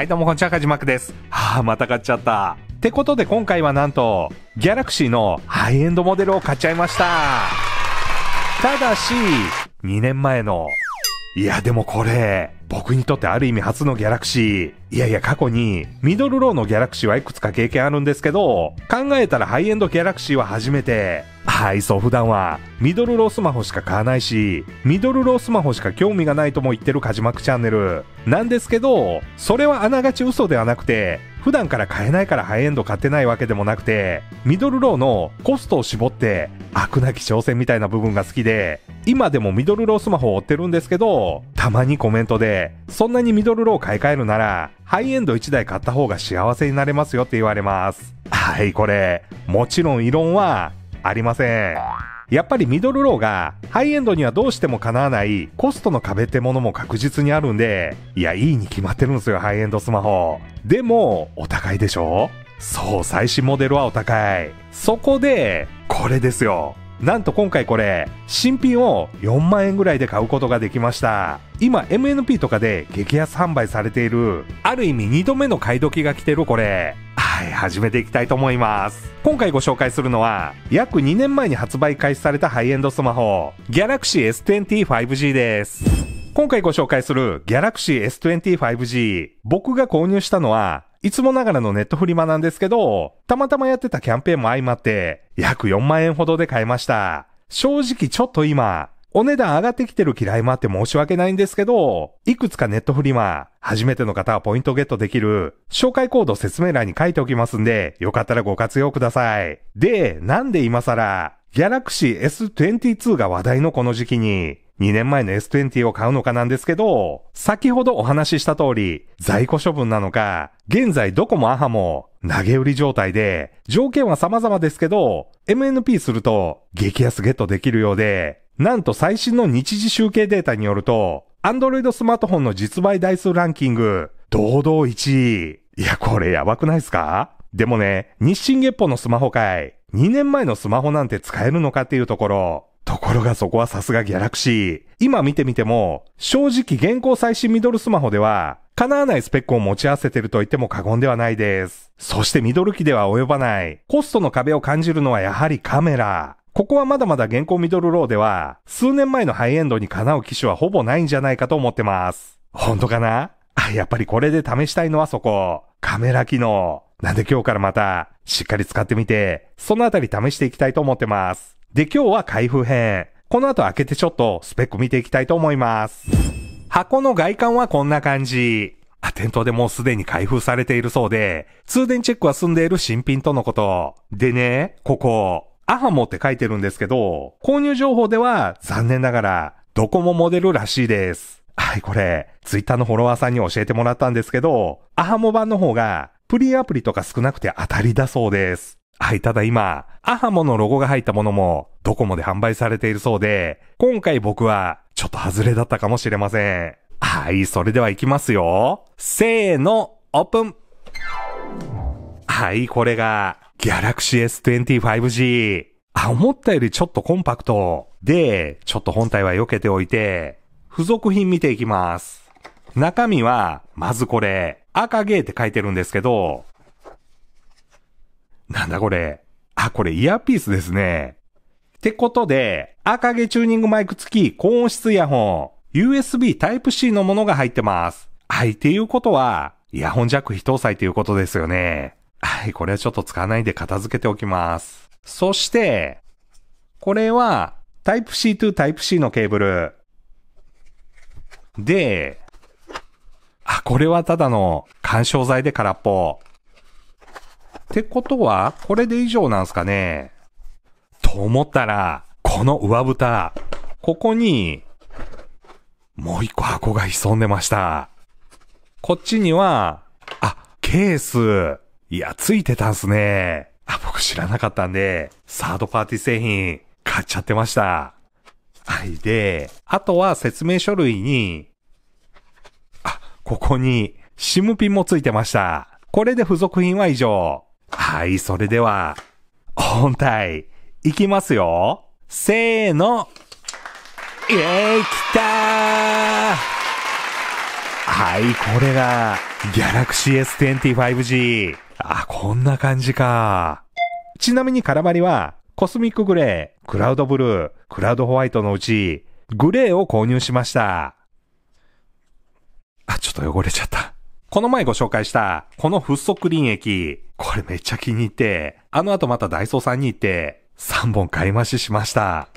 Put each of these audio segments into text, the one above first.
はい、どうもこんにちは、かじまくです。はぁ、また買っちゃった。ってことで今回はなんと、ギャラクシーのハイエンドモデルを買っちゃいました。ただし、2年前の、いや、でもこれ、僕にとってある意味初のギャラクシー。いやいや、過去に、ミドルローのギャラクシーはいくつか経験あるんですけど、考えたらハイエンドギャラクシーは初めて。はいそう普段はミドルロースマホしか買わないしミドルロースマホしか興味がないとも言ってるカジマクチャンネルなんですけどそれはあながち嘘ではなくて普段から買えないからハイエンド買ってないわけでもなくてミドルローのコストを絞って悪なき挑戦みたいな部分が好きで今でもミドルロースマホを追ってるんですけどたまにコメントでそんなにミドルロー買い替えるならハイエンド1台買った方が幸せになれますよって言われますはいこれもちろん異論はありません。やっぱりミドルローがハイエンドにはどうしてもかなわないコストの壁ってものも確実にあるんで、いや、いいに決まってるんですよ、ハイエンドスマホ。でも、お高いでしょそう、最新モデルはお高い。そこで、これですよ。なんと今回これ、新品を4万円ぐらいで買うことができました。今 MNP とかで激安販売されている、ある意味2度目の買い時が来てるこれ。はい始めていきたいと思います今回ご紹介するのは約2年前に発売開始されたハイエンドスマホ Galaxy s 2 0 5 g です今回ご紹介する Galaxy S25G 0僕が購入したのはいつもながらのネットフリマなんですけど、たまたまやってたキャンペーンも相まって、約4万円ほどで買えました。正直ちょっと今、お値段上がってきてる嫌いもあって申し訳ないんですけど、いくつかネットフリマ、初めての方はポイントゲットできる、紹介コード説明欄に書いておきますんで、よかったらご活用ください。で、なんで今更、Galaxy S22 が話題のこの時期に、2年前の S20 を買うのかなんですけど、先ほどお話しした通り、在庫処分なのか、現在どこもアハも投げ売り状態で、条件は様々ですけど、MNP すると激安ゲットできるようで、なんと最新の日時集計データによると、Android スマートフォンの実売台数ランキング、堂々1位。いや、これやばくないですかでもね、日清月歩のスマホ界、2年前のスマホなんて使えるのかっていうところ、ところがそこはさすがギャラクシー。今見てみても、正直現行最新ミドルスマホでは、叶わないスペックを持ち合わせてると言っても過言ではないです。そしてミドル機では及ばない。コストの壁を感じるのはやはりカメラ。ここはまだまだ現行ミドルローでは、数年前のハイエンドにかなう機種はほぼないんじゃないかと思ってます。本当かなあ、やっぱりこれで試したいのはそこ。カメラ機能。なんで今日からまた、しっかり使ってみて、そのあたり試していきたいと思ってます。で、今日は開封編。この後開けてちょっとスペック見ていきたいと思います。箱の外観はこんな感じ。あ、店頭でもうすでに開封されているそうで、通電チェックは済んでいる新品とのこと。でね、ここ、アハモって書いてるんですけど、購入情報では残念ながらドコモモデルらしいです。はい、これ、ツイッターのフォロワーさんに教えてもらったんですけど、アハモ版の方がプリアプリとか少なくて当たりだそうです。はい、ただ今、アハモのロゴが入ったものもドコモで販売されているそうで、今回僕はちょっと外れだったかもしれません。はい、それでは行きますよ。せーの、オープンはい、これが、Galaxy S25G。あ、思ったよりちょっとコンパクト。で、ちょっと本体は避けておいて、付属品見ていきます。中身は、まずこれ、赤ゲーって書いてるんですけど、なんだこれ。あ、これイヤーピースですね。ってことで、赤毛チューニングマイク付き高音質イヤホン、USB Type-C のものが入ってます。はい、っていうことは、イヤホンジャック非搭載ということですよね。はい、これはちょっと使わないで片付けておきます。そして、これはタイプ c to イプ c のケーブル。で、あ、これはただの干渉剤で空っぽ。ってことは、これで以上なんすかねと思ったら、この上蓋、ここに、もう一個箱が潜んでました。こっちには、あ、ケース。いや、ついてたんすね。あ、僕知らなかったんで、サードパーティー製品、買っちゃってました。はい、で、あとは説明書類に、あ、ここに、シムピンもついてました。これで付属品は以上。はい、それでは、本体、いきますよ。せーの。えー来たーはい、これが、Galaxy S10 5G。あ、こんな感じか。ちなみにカラバリは、コスミックグレー、クラウドブルー、クラウドホワイトのうち、グレーを購入しました。あ、ちょっと汚れちゃった。この前ご紹介した、このフッ素クリーン液、これめっちゃ気に入って、あの後またダイソーさんに行って、3本買い増ししました。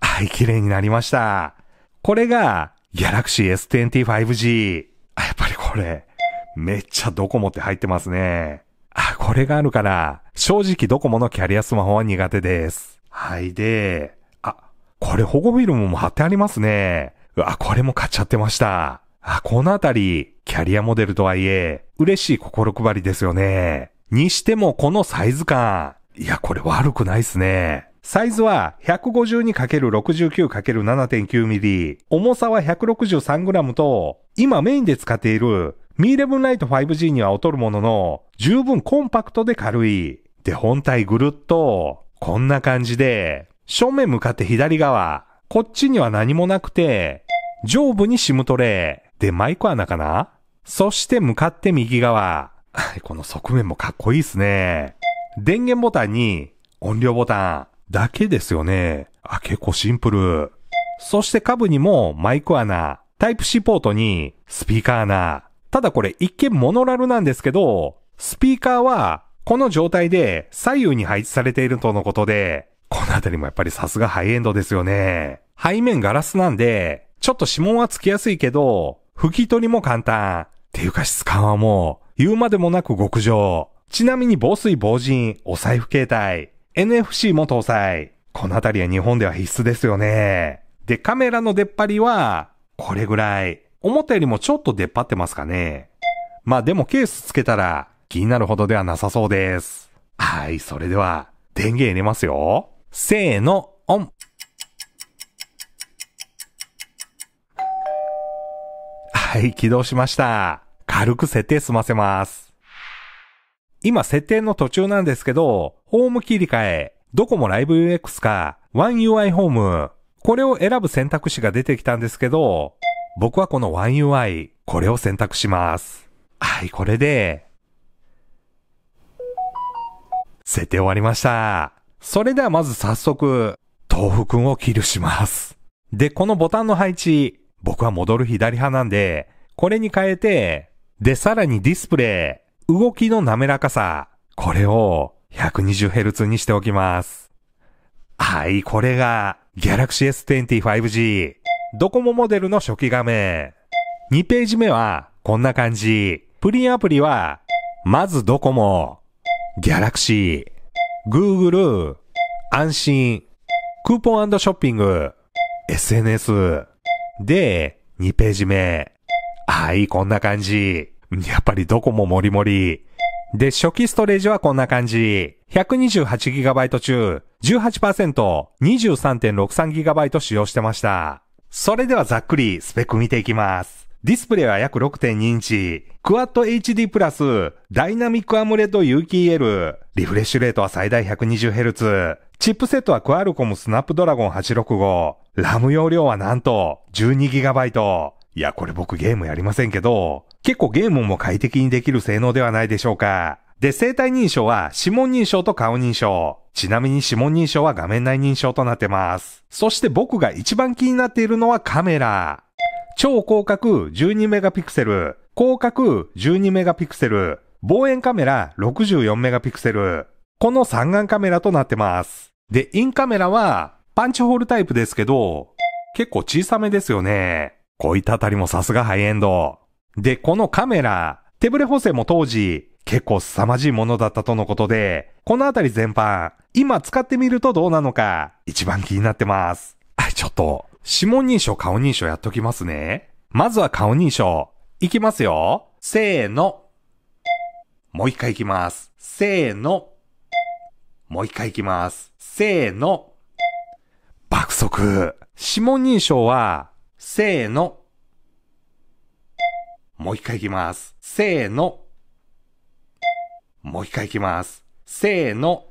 はい、綺麗になりました。これが、ギャラクシー S20 5G。あ、やっぱりこれ、めっちゃドコモって入ってますね。あ、これがあるから、正直ドコモのキャリアスマホは苦手です。はい、で、あ、これ保護フィルムも貼ってありますね。うわ、これも買っちゃってました。あ、このあたり、キャリアモデルとはいえ、嬉しい心配りですよね。にしてもこのサイズ感。いや、これ悪くないっすね。サイズは 152×69×7.9mm、重さは 163g と、今メインで使っている Mi 11 Lite 5G には劣るものの、十分コンパクトで軽い。で、本体ぐるっと、こんな感じで、正面向かって左側、こっちには何もなくて、上部にシムトレー。で、マイク穴かなそして向かって右側。この側面もかっこいいっすね。電源ボタンに音量ボタンだけですよね。あ、結構シンプル。そして下部にもマイク穴、タイプ C ポートにスピーカー穴、ただこれ一見モノラルなんですけど、スピーカーはこの状態で左右に配置されているとのことで、このあたりもやっぱりさすがハイエンドですよね。背面ガラスなんで、ちょっと指紋はつきやすいけど、拭き取りも簡単。っていうか質感はもう、言うまでもなく極上。ちなみに防水防塵、お財布携帯、NFC も搭載。このあたりは日本では必須ですよね。で、カメラの出っ張りは、これぐらい。思ったよりもちょっと出っ張ってますかね。まあでもケースつけたら気になるほどではなさそうです。はい、それでは電源入れますよ。せーの、オン。はい、起動しました。軽く設定済ませます。今設定の途中なんですけど、ホーム切り替え、ドコモライブ UX か、OneUI ホーム、これを選ぶ選択肢が出てきたんですけど、僕はこの 1UI、これを選択します。はい、これで、設定終わりました。それではまず早速、豆腐くんをキルします。で、このボタンの配置、僕は戻る左派なんで、これに変えて、で、さらにディスプレイ、動きの滑らかさ、これを 120Hz にしておきます。はい、これが Galaxy s 2 0 5G ドコモモデルの初期画面。2ページ目はこんな感じ。プリンアプリは、まずドコモ、ギャラクシー、グーグル、安心、クーポンショッピング、SNS。で、2ページ目。はい、こんな感じ。やっぱりドコモもりもり。で、初期ストレージはこんな感じ。128GB 中、18%、23.63GB 使用してました。それではざっくりスペック見ていきます。ディスプレイは約6.2インチ、クワット HD プラス、ダイナミックアムレッド UKL、リフレッシュレートは最大 120Hz、チップセットはクアルコムスナップドラゴン865、ラム容量はなんと 12GB。いや、これ僕ゲームやりませんけど、結構ゲームも快適にできる性能ではないでしょうか。で、生体認証は指紋認証と顔認証。ちなみに指紋認証は画面内認証となってます。そして僕が一番気になっているのはカメラ。超広角1 2メガピクセル。広角1 2メガピクセル。望遠カメラ6 4メガピクセル。この三眼カメラとなってます。で、インカメラはパンチホールタイプですけど、結構小さめですよね。こういったあたりもさすがハイエンド。で、このカメラ、手ブレ補正も当時、結構凄まじいものだったとのことで、このあたり全般、今使ってみるとどうなのか、一番気になってます。はい、ちょっと、指紋認証顔認証やっときますね。まずは顔認証。いきますよ。せーの。もう一回いきます。せーの。もう一回いきます。せーの。爆速。指紋認証は、せーの。もう一回いきます。せーの。もう一回いきます。せーの。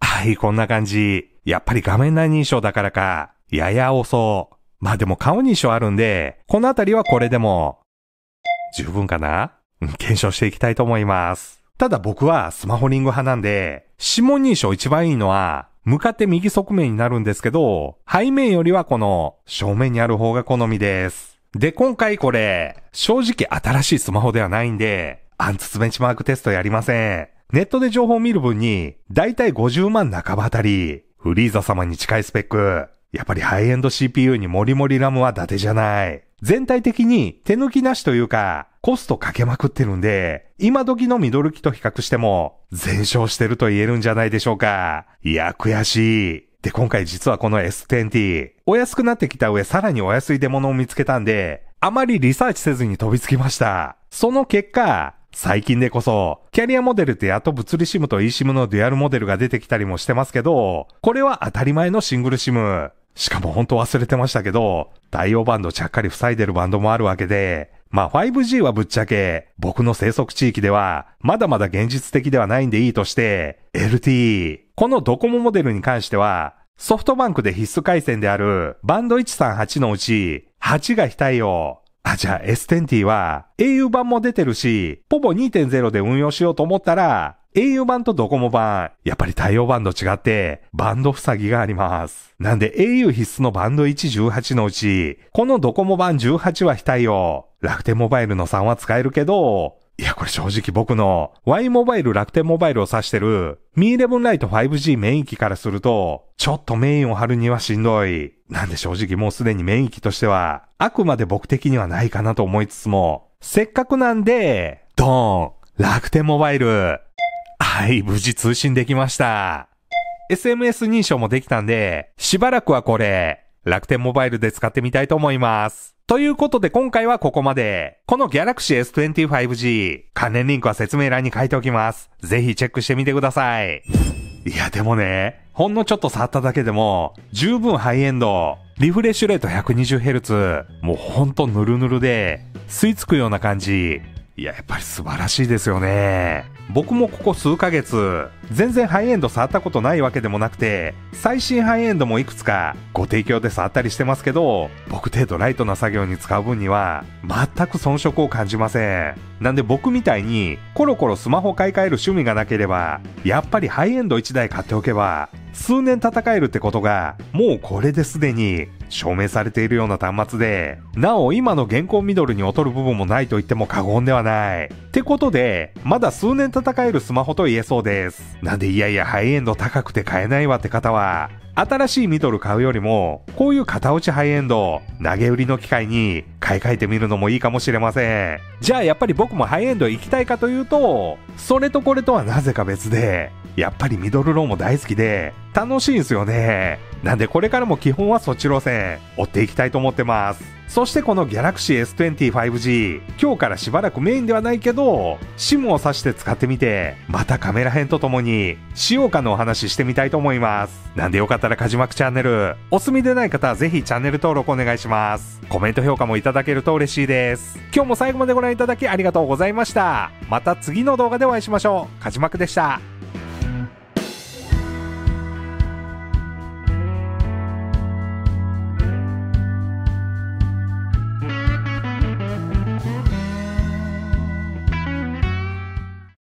はい、こんな感じ。やっぱり画面内認証だからか、やや遅。まあでも顔認証あるんで、このあたりはこれでも、十分かな検証していきたいと思います。ただ僕はスマホリング派なんで、指紋認証一番いいのは、向かって右側面になるんですけど、背面よりはこの正面にある方が好みです。で、今回これ、正直新しいスマホではないんで、アンツツベンチマークテストやりません。ネットで情報を見る分に、だいたい50万半ばあたり、フリーザ様に近いスペック。やっぱりハイエンド CPU にモリモリラムは伊達じゃない。全体的に手抜きなしというか、コストかけまくってるんで、今時のミドル機と比較しても、全勝してると言えるんじゃないでしょうか。いや、悔しい。で、今回実はこの S10T、お安くなってきた上、さらにお安い出物を見つけたんで、あまりリサーチせずに飛びつきました。その結果、最近でこそ、キャリアモデルってやっと物理シムと eSIM のデュアルモデルが出てきたりもしてますけど、これは当たり前のシングルシム。しかもほんと忘れてましたけど、対応バンドちゃっかり塞いでるバンドもあるわけで、まあ 5G はぶっちゃけ、僕の生息地域では、まだまだ現実的ではないんでいいとして、LTE。このドコモモデルに関しては、ソフトバンクで必須回線であるバンド138のうち、8が非対応。あ、じゃあ S10T は au 版も出てるし、ポポ2.0で運用しようと思ったら、au 版とドコモ版、やっぱり対応版と違って、バンド塞ぎがあります。なんで au 必須のバンド118のうち、このドコモ版18は非対応。楽天モバイルの3は使えるけど、いや、これ正直僕の Y モバイル楽天モバイルを指してる Mi 11 Lite 5G メイン機からすると、ちょっとメインを張るにはしんどい。なんで正直もうすでにメイン機としては、あくまで僕的にはないかなと思いつつも、せっかくなんで、ドーン楽天モバイルはい、無事通信できました。SMS 認証もできたんで、しばらくはこれ、楽天モバイルで使ってみたいと思います。ということで今回はここまで。この Galaxy S25G、関連リンクは説明欄に書いておきます。ぜひチェックしてみてください。いやでもね、ほんのちょっと触っただけでも、十分ハイエンド、リフレッシュレート 120Hz、もうほんとヌルヌルで、吸い付くような感じ。いや、やっぱり素晴らしいですよね。僕もここ数ヶ月、全然ハイエンド触ったことないわけでもなくて、最新ハイエンドもいくつかご提供で触ったりしてますけど、僕程度ライトな作業に使う分には、全く遜色を感じません。なんで僕みたいに、コロコロスマホ買い替える趣味がなければ、やっぱりハイエンド1台買っておけば、数年戦えるってことが、もうこれですでに証明されているような端末で、なお今の現行ミドルに劣る部分もないと言っても過言ではない。ってことで、まだ数年戦えるスマホと言えそうです。なんでいやいやハイエンド高くて買えないわって方は、新しいミドル買うよりも、こういう型落ちハイエンド、投げ売りの機会に買い替えてみるのもいいかもしれません。じゃあやっぱり僕もハイエンド行きたいかというと、それとこれとはなぜか別で、やっぱりミドルローも大好きで、楽しいんすよね。なんでこれからも基本はそっち路線、追っていきたいと思ってます。そしてこの Galaxy S25G、今日からしばらくメインではないけど、SIM を挿して使ってみて、またカメラ編とともに、使用感のお話ししてみたいと思います。なんでよかったらカジマクチャンネル、お済みでない方はぜひチャンネル登録お願いします。コメント評価もいただけると嬉しいです。今日も最後までご覧いただきありがとうございました。また次の動画でお会いしましょう。カジマクでした。